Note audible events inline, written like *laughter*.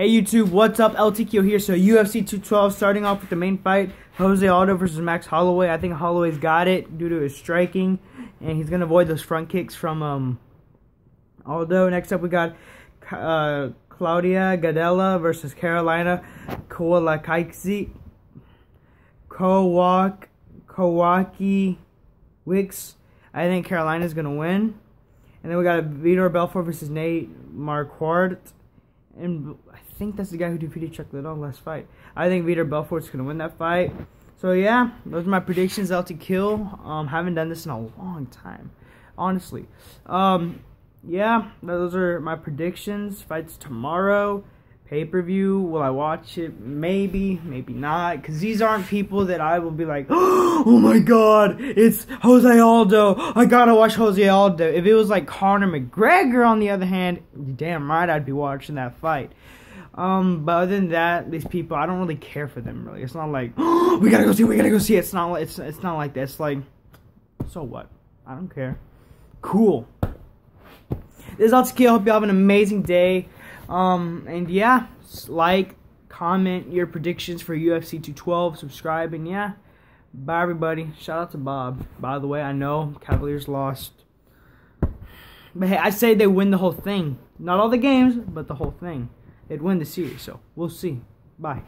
Hey YouTube, what's up? LTQ here. So UFC 212 starting off with the main fight. Jose Aldo versus Max Holloway. I think Holloway's got it due to his striking. And he's going to avoid those front kicks from um, Aldo. Next up we got uh, Claudia Gadella versus Carolina Kowalakaisi. Kowak, Kowaki Wicks. I think Carolina's going to win. And then we got Vitor Belfort versus Nate Marquardt and I think that's the guy who defeated Chuck Liddell last fight. I think Vitor Belfort's gonna win that fight. So yeah, those are my predictions out to kill. Um, haven't done this in a long time, honestly. Um, yeah, those are my predictions. Fights tomorrow pay per view. Will I watch it? Maybe, maybe not. Because these aren't people that I will be like, *gasps* oh my god, it's Jose Aldo. I gotta watch Jose Aldo. If it was like Conor McGregor, on the other hand, damn right I'd be watching that fight. Um, but other than that, these people, I don't really care for them really. It's not like oh, *gasps* we gotta go see, we gotta go see. It's not like it's it's not like that. It's like, so what? I don't care. Cool. This is Atsuki. I hope you have an amazing day. Um, and yeah, like, comment your predictions for UFC 212, subscribe, and yeah, bye everybody. Shout out to Bob. By the way, I know Cavaliers lost. But hey, I say they win the whole thing. Not all the games, but the whole thing. They'd win the series, so we'll see. Bye.